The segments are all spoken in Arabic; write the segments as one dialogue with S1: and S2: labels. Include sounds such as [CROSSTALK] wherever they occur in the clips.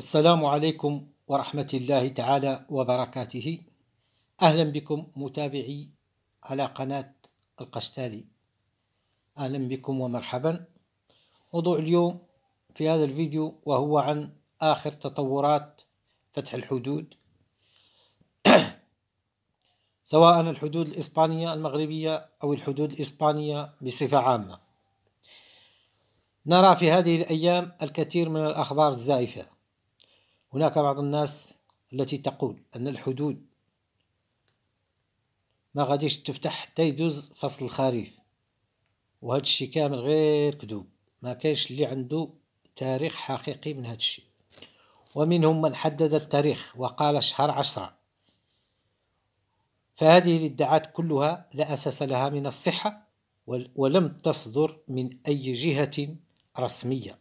S1: السلام عليكم ورحمة الله تعالى وبركاته أهلا بكم متابعي على قناة القشتالي أهلا بكم ومرحبا موضوع اليوم في هذا الفيديو وهو عن آخر تطورات فتح الحدود [CLEARS THROAT] سواء الحدود الإسبانية المغربية أو الحدود الإسبانية بصفة عامة نرى في هذه الأيام الكثير من الأخبار الزائفة هناك بعض الناس التي تقول أن الحدود ما غاديش تفتح حتى يدوز فصل الخريف وهذا الشيء كامل غير كذوب ما كاينش اللي عنده تاريخ حقيقي من هذا الشيء ومنهم من حدد التاريخ وقال شهر عشرة فهذه الادعاءات كلها لا أساس لها من الصحة ولم تصدر من أي جهة رسمية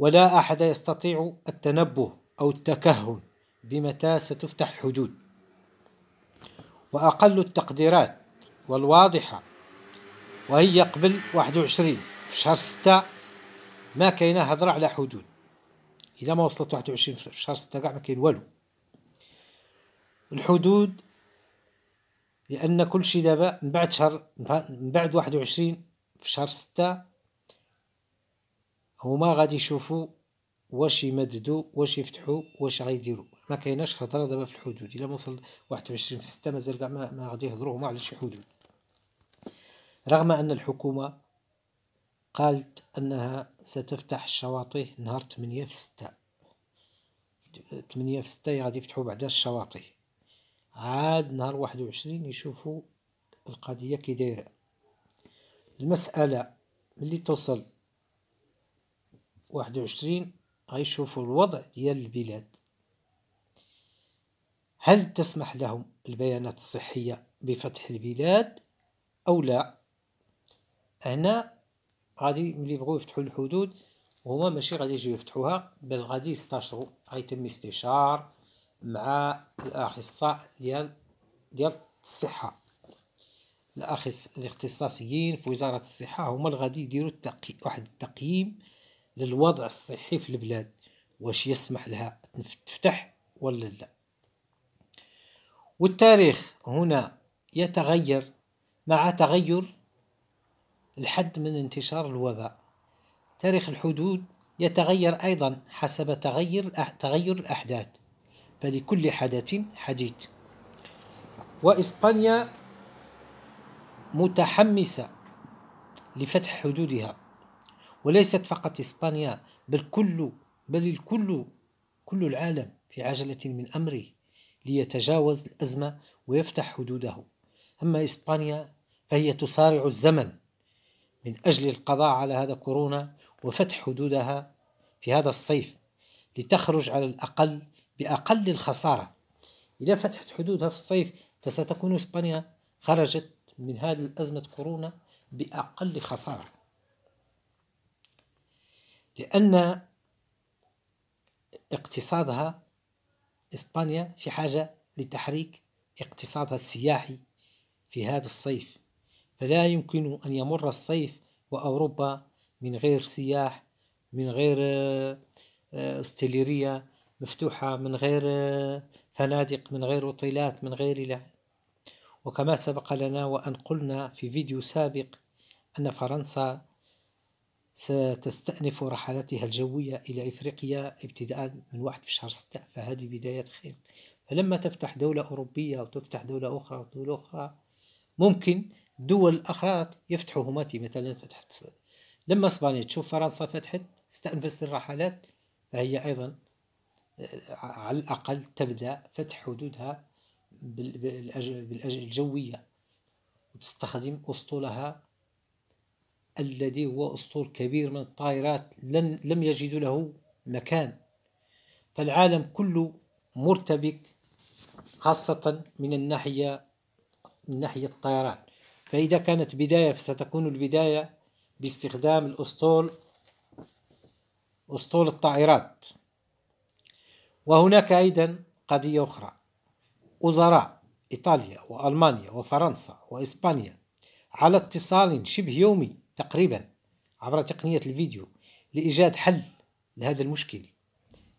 S1: ولا أحد يستطيع التنبه أو التكهن بمتى ستفتح الحدود وأقل التقديرات والواضحة وهي قبل 21 في شهر 6 ما كاينه هضرة على حدود إذا ما وصلت 21 في شهر 6 كاع ما كاين والو الحدود لأن كل شيء دابا من بعد شهر من بعد 21 في شهر 6 هما غادي يشوفوا واش يمددوا واش يفتحوا واش غيديروا ما كايناش هضره دابا في الحدود الا وصل 21 في 6 مازال كاع ما, ما غادي يهضروا هما على شي حدود رغم ان الحكومه قالت انها ستفتح الشواطئ نهار 8 في 6 8 في 6 غادي يفتحوا بعدا الشواطئ عاد نهار 21 يشوفوا القضيه كي دايره المساله ملي توصل واحد وعشرين غيشوفوا الوضع ديال البلاد هل تسمح لهم البيانات الصحية بفتح البلاد أو لا هنا غادي ملي بغاو يفتحوا الحدود هما ماشي غادي يجيو يفتحوها بل غادي يستشروا غيتم استشار مع الأخصاء ديال ديال الصحة الأخص الاختصاصيين في وزارة الصحة هما اللي غادي يديروا التقي... واحد التقييم للوضع الصحي في البلاد واش يسمح لها تفتح ولا لا والتاريخ هنا يتغير مع تغير الحد من انتشار الوباء تاريخ الحدود يتغير أيضا حسب تغير تغير الأحداث فلكل حدث حديث وإسبانيا متحمسة لفتح حدودها وليست فقط إسبانيا بل كل بل الكل كل العالم في عجلة من أمره ليتجاوز الأزمة ويفتح حدوده أما إسبانيا فهي تصارع الزمن من أجل القضاء على هذا كورونا وفتح حدودها في هذا الصيف لتخرج على الأقل بأقل الخسارة إذا فتحت حدودها في الصيف فستكون إسبانيا خرجت من هذه الأزمة كورونا بأقل خسارة لأن اقتصادها إسبانيا في حاجة لتحريك اقتصادها السياحي في هذا الصيف فلا يمكن أن يمر الصيف وأوروبا من غير سياح من غير آه، استيليرية مفتوحة من غير آه، فنادق من غير وطيلات من غير لا وكما سبق لنا وأن قلنا في فيديو سابق أن فرنسا ستستأنف رحلاتها الجوية إلى إفريقيا ابتداء من واحد في شهر ستة فهذه بداية خير فلما تفتح دولة أوروبية وتفتح دولة أخرى دولة أخرى ممكن دول أخرى يفتحوا هما مثلا فتحت لما إسبانيا تشوف فرنسا فتحت استأنفت الرحلات فهي أيضا آه، على الأقل تبدأ فتح حدودها الجوية وتستخدم أسطولها الذي هو أسطول كبير من الطائرات لم, لم يجدوا له مكان فالعالم كله مرتبك خاصة من الناحية من ناحية الطيران فإذا كانت بداية فستكون البداية باستخدام الأسطول أسطول الطائرات وهناك أيضا قضية أخرى وزراء إيطاليا وألمانيا وفرنسا وإسبانيا على اتصال شبه يومي تقريبا عبر تقنية الفيديو لإيجاد حل لهذا المشكل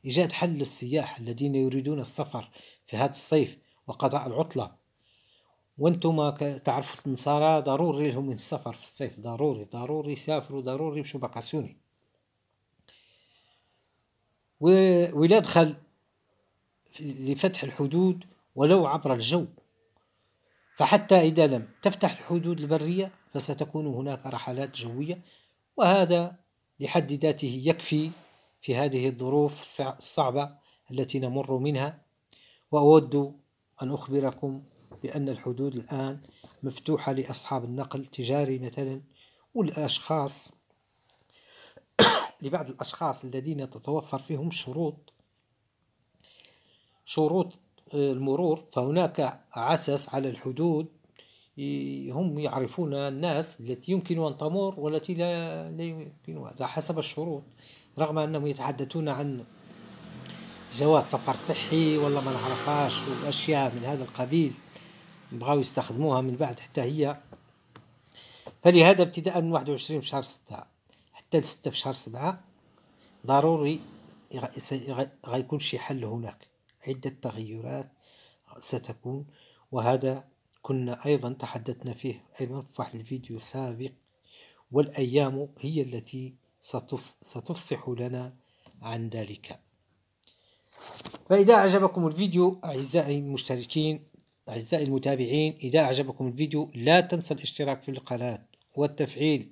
S1: إيجاد حل للسياح الذين يريدون السفر في هذا الصيف وقضاء العطلة وانتم تعرفوا النصارى ضروري لهم السفر في الصيف ضروري ضروري يسافروا ضروري يمشوا باكاسيوني ولا دخل لفتح الحدود ولو عبر الجو فحتى إذا لم تفتح الحدود البرية فستكون هناك رحلات جوية وهذا لحد ذاته يكفي في هذه الظروف الصعبة التي نمر منها وأود أن أخبركم بأن الحدود الآن مفتوحة لأصحاب النقل التجاري مثلا والأشخاص [COUGHS] لبعض الأشخاص الذين تتوفر فيهم شروط شروط آه، المرور فهناك عسس على الحدود هم يعرفون الناس التي يمكن أن تمر والتي لا لا يمكن هذا حسب الشروط رغم أنهم يتحدثون عن جواز سفر صحي ولا ما نعرفهاش وأشياء من هذا القبيل بغاو يستخدموها من بعد حتى هي فلهذا ابتداء من 21 في شهر 6 حتى 6 في شهر 7 ضروري غيكون شي حل هناك عدة تغيرات ستكون وهذا كنا أيضا تحدثنا فيه أيضا في واحد الفيديو سابق والأيام هي التي ستفصح لنا عن ذلك فإذا أعجبكم الفيديو أعزائي المشتركين أعزائي المتابعين إذا أعجبكم الفيديو لا تنسى الاشتراك في القناة والتفعيل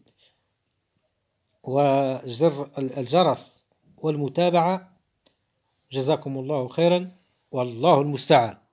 S1: وجر الجرس والمتابعة جزاكم الله خيرا والله المستعان